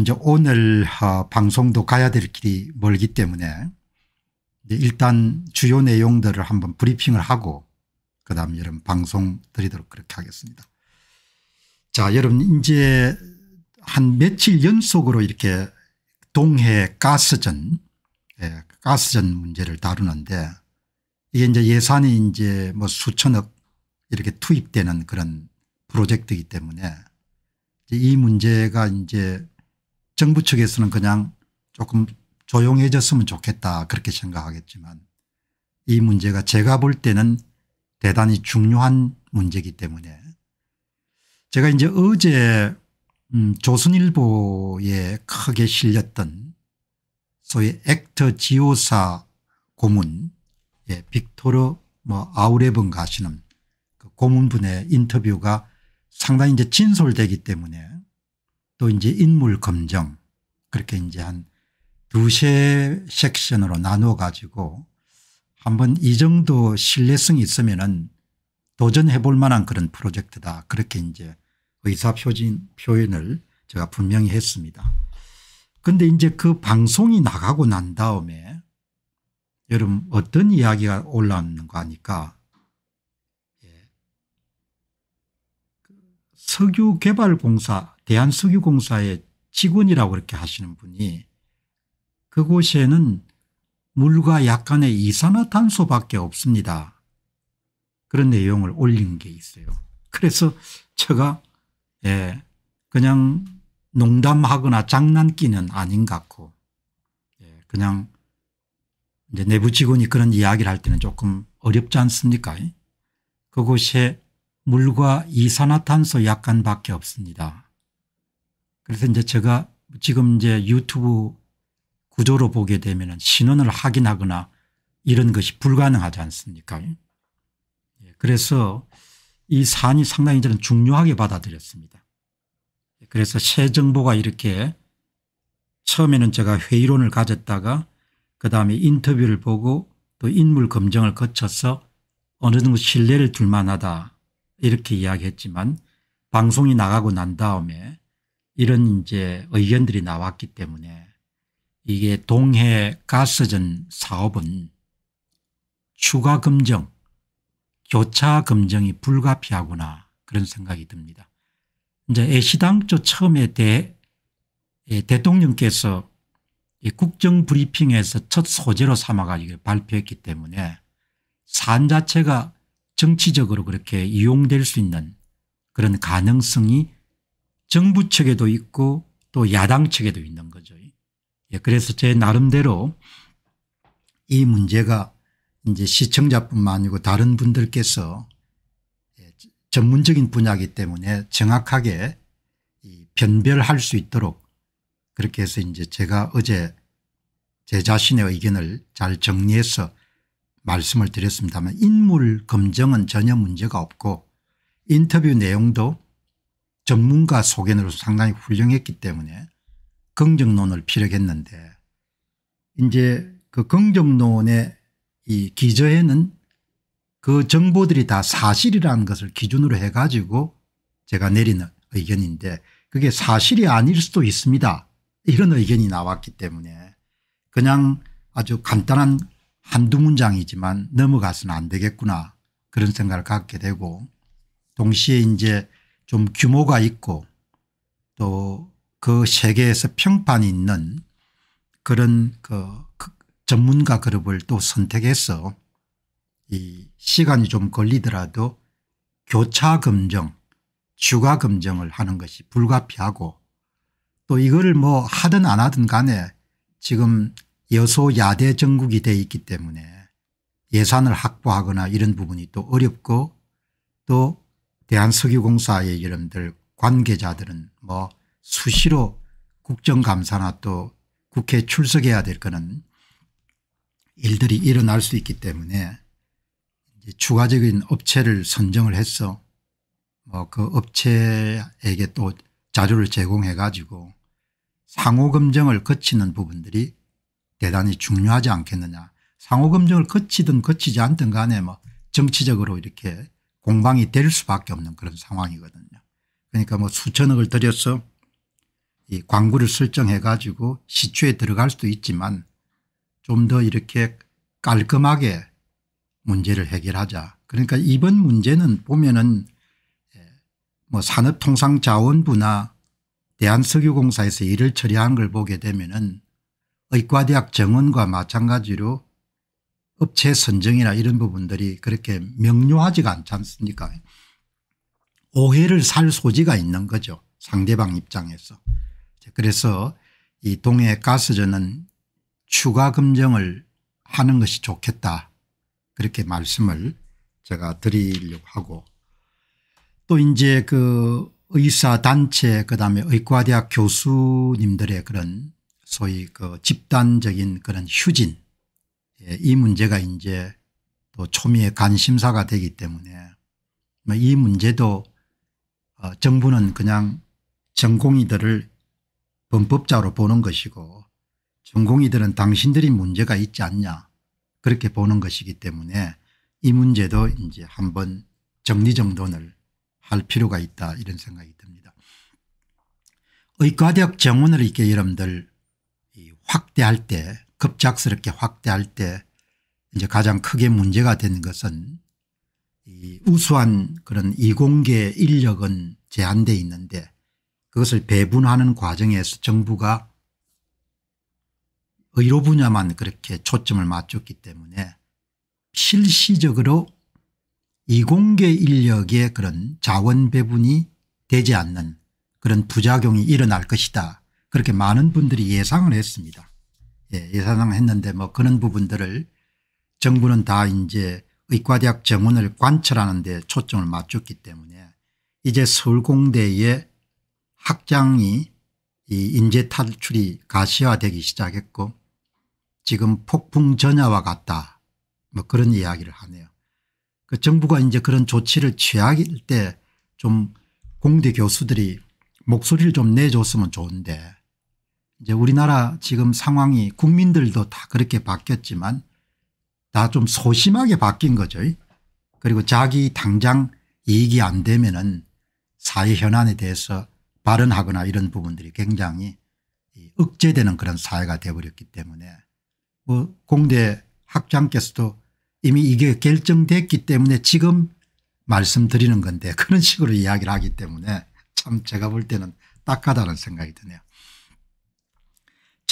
이제 오늘 어, 방송도 가야 될 길이 멀기 때문에 일단 주요 내용들을 한번 브리핑을 하고 그 다음 여러분 방송 드리도록 그렇게 하겠습니다. 자 여러분 이제 한 며칠 연속으로 이렇게 동해 가스전 예, 가스전 문제를 다루는데 이게 이제 예산이 이제 뭐 수천억 이렇게 투입되는 그런 프로젝트이기 때문에 이 문제가 이제 정부 측에서는 그냥 조금 조용해졌으면 좋겠다 그렇게 생각하겠지만 이 문제가 제가 볼 때는 대단히 중요한 문제이기 때문에 제가 이제 어제 음 조선일보에 크게 실렸던 소위 액터 지오사 고문 예, 빅토르 뭐아우레븐 가시는 그 고문분의 인터뷰가 상당히 이제 진솔되기 때문에 또 이제 인물 검정 그렇게 이제 한 두세 섹션으로 나누어 가지고 한번 이 정도 신뢰성이 있으면은 도전해 볼 만한 그런 프로젝트다. 그렇게 이제 의사표진 표현을 제가 분명히 했습니다. 근데 이제 그 방송이 나가고 난 다음에 여러분 어떤 이야기가 올라오는거아니까 예. 그 석유개발공사 대한석유공사의 직원이라고 이렇게 하시는 분이 그곳에는 물과 약간의 이산화탄소밖에 없습니다. 그런 내용을 올린 게 있어요. 그래서 제가 예, 그냥 농담하거나 장난기는 아닌 것 같고 예, 그냥 이제 내부 직원이 그런 이야기를 할 때는 조금 어렵지 않습니까? 그곳에 물과 이산화탄소 약간밖에 없습니다. 그래서 이제 제가 지금 이제 유튜브 구조로 보게 되면 신원을 확인하거나 이런 것이 불가능하지 않습니까? 예, 그래서 이 사안이 상당히 저는 중요하게 받아들였습니다. 예, 그래서 새 정보가 이렇게 처음에는 제가 회의론을 가졌다가 그다음에 인터뷰를 보고 또 인물 검증을 거쳐서 어느 정도 신뢰를 둘 만하다 이렇게 이야기했지만 방송이 나가고 난 다음에 이런 이제 의견들이 나왔기 때문에 이게 동해 가스전 사업은 추가 검증 교차 검증이 불가피하구나 그런 생각이 듭니다. 이제 애시당초 처음에 대, 대통령께서 국정 브리핑에서 첫 소재로 삼아가지고 발표했기 때문에 산 자체가 정치적으로 그렇게 이용될 수 있는 그런 가능성이 정부 측에도 있고 또 야당 측에도 있는 거죠. 예, 그래서 제 나름대로 이 문제가 이제 시청자뿐만 아니고 다른 분들께서 예, 전문적인 분야이기 때문에 정확하게 변별할 수 있도록 그렇게 해서 이제 제가 어제 제 자신의 의견을 잘 정리해서 말씀을 드렸습니다만 인물 검증은 전혀 문제가 없고 인터뷰 내용도 전문가 소견으로서 상당히 훌륭했기 때문에 긍정론을 피력했는데 이제 그 긍정론의 이 기저에는 그 정보들이 다 사실이라는 것을 기준으로 해가지고 제가 내리는 의견인데 그게 사실이 아닐 수도 있습니다. 이런 의견이 나왔기 때문에 그냥 아주 간단한 한두 문장이지만 넘어가서는 안 되겠구나 그런 생각을 갖게 되고 동시에 이제 좀 규모가 있고 또 그 세계에서 평판이 있는 그런 그 전문가 그룹을 또 선택해서 이 시간이 좀 걸리더라도 교차 검정 추가 검정을 하는 것이 불가피하고 또 이거를 뭐 하든 안 하든 간에 지금 여소야대 정국이 돼 있기 때문에 예산을 확보하거나 이런 부분이 또 어렵고 또 대한석유공사의 여러분들 관계자들은 뭐 수시로 국정감사나 또 국회 출석해야 될 거는 일들이 일어날 수 있기 때문에 이제 추가적인 업체를 선정을 해서 뭐 그 업체에게 또 자료를 제공해 가지고 상호 검증을 거치는 부분들이 대단히 중요하지 않겠느냐. 상호 검증을 거치든 거치지 않든 간에 뭐 정치적으로 이렇게 공방이 될 수밖에 없는 그런 상황이거든요. 그러니까 뭐 수천억을 들여서 이 광구를 설정해 가지고 시초에 들어갈 수도 있지만 좀 더 이렇게 깔끔하게 문제를 해결하자. 그러니까 이번 문제는 보면은 예, 뭐 산업통상자원부나 대한석유공사에서 일을 처리한 걸 보게 되면은 의과대학 정원과 마찬가지로 업체 선정이나 이런 부분들이 그렇게 명료하지가 않지 않습니까 오해를 살 소지가 있는 거죠 상대방 입장에서 그래서 이 동해 가스전은 추가 검증을 하는 것이 좋겠다 그렇게 말씀을 제가 드리려고 하고 또 이제 그 의사 단체 그다음에 의과대학 교수님들의 그런 소위 그 집단적인 그런 휴진 예, 이 문제가 이제 또 초미의 관심사가 되기 때문에 뭐 이 문제도 어, 정부는 그냥 전공의들을 범법자로 보는 것이고 전공의들은 당신들이 문제가 있지 않냐 그렇게 보는 것이기 때문에 이 문제도 이제 한번 정리정돈을 할 필요가 있다 이런 생각이 듭니다. 의과대학 정원을 이렇게 여러분들 확대할 때 급작스럽게 확대할 때 이제 가장 크게 문제가 된 것은 이 우수한 그런 이공계 인력은 제한되어 있는데 그것을 배분하는 과정에서 정부가 의료 분야만 그렇게 초점을 맞췄기 때문에 실시적으로 이공계 인력의 그런 자원 배분이 되지 않는 그런 부작용이 일어날 것이다 그렇게 많은 분들이 예상을 했습니다. 예, 예산상 했는데 뭐 그런 부분들을 정부는 다 이제 의과대학 정원을 관철하는 데 초점을 맞췄기 때문에 이제 서울공대의 학장이 이 인재 탈출이 가시화되기 시작했고 지금 폭풍 전야와 같다 뭐 그런 이야기를 하네요. 그 정부가 이제 그런 조치를 취할 때좀 공대 교수들이 목소리를 좀 내줬으면 좋은데 이제 우리나라 지금 상황이 국민들도 다 그렇게 바뀌었지만 다 좀 소심하게 바뀐 거죠. 그리고 자기 당장 이익이 안 되면은 사회 현안에 대해서 발언하거나 이런 부분들이 굉장히 억제되는 그런 사회가 되어버렸기 때문에 뭐 공대 학장께서도 이미 이게 결정됐기 때문에 지금 말씀드리는 건데 그런 식으로 이야기를 하기 때문에 참 제가 볼 때는 딱하다는 생각이 드네요.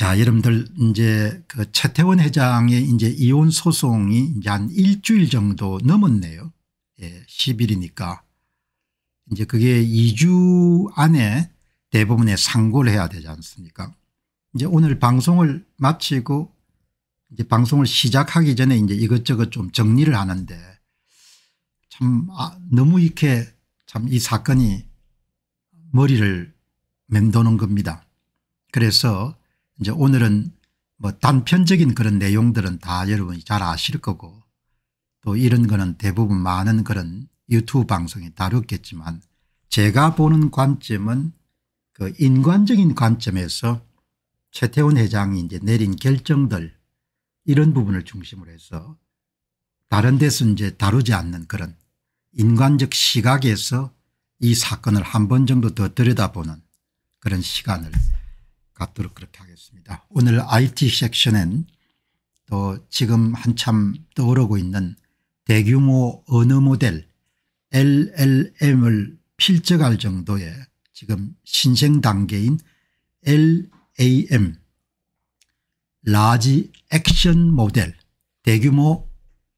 자, 여러분들 이제 그 최태원 회장의 이제 이혼 소송이 이제 한 일주일 정도 넘었네요. 예, 10일이니까. 이제 그게 2주 안에 대부분의 상고를 해야 되지 않습니까? 이제 오늘 방송을 마치고 이제 방송을 시작하기 전에 이제 이것저것 좀 정리를 하는데 참 아, 너무 이렇게 참 이 사건이 머리를 맴도는 겁니다. 그래서 이제 오늘은 뭐 단편적인 그런 내용들은 다 여러분이 잘 아실 거고 또 이런 거는 대부분 많은 그런 유튜브 방송이 다뤘겠지만 제가 보는 관점은 그 인간적인 관점에서 최태원 회장이 이제 내린 결정들 이런 부분을 중심으로 해서 다른 데서 이제 다루지 않는 그런 인간적 시각에서 이 사건을 한 번 정도 더 들여다보는 그런 시간을 갖도록 그렇게 하겠습니다. 오늘 IT 섹션엔 또 지금 한참 떠오르고 있는 대규모 언어 모델 LLM을 필적할 정도의 지금 신생 단계인 LAM 라지 액션 모델 대규모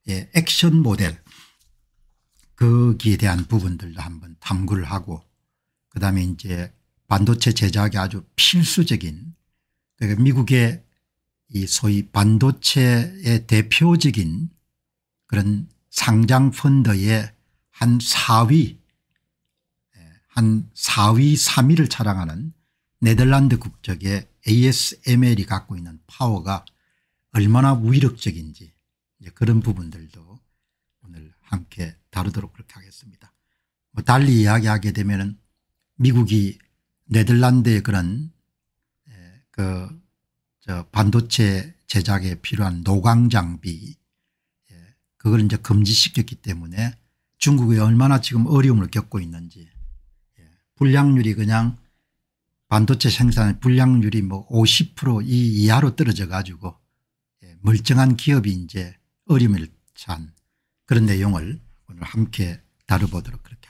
예, 액션 모델 거기에 대한 부분들도 한번 탐구를 하고 그 다음에 이제 반도체 제작에 아주 필수적인 그러니까 미국의 이 소위 반도체의 대표적인 그런 상장 펀드의 한 4위 예, 한 4위 3위를 차량하는 네덜란드 국적의 ASML이 갖고 있는 파워가 얼마나 위력적인지 그런 부분들도 오늘 함께 다루도록 그렇게 하겠습니다. 뭐 달리 이야기하게 되면 미국이 네덜란드의 그런 예, 그저 반도체 제작에 필요한 노광 장비 예, 그걸 이제 금지시켰기 때문에 중국이 얼마나 지금 어려움을 겪고 있는지 예, 불량률이 그냥 반도체 생산의 불량률이 뭐 50%이 이하로 떨어져 가지고 멀쩡한 기업이 이제 어림을 찬 그런 내용을 오늘 함께 다뤄보도록 그렇게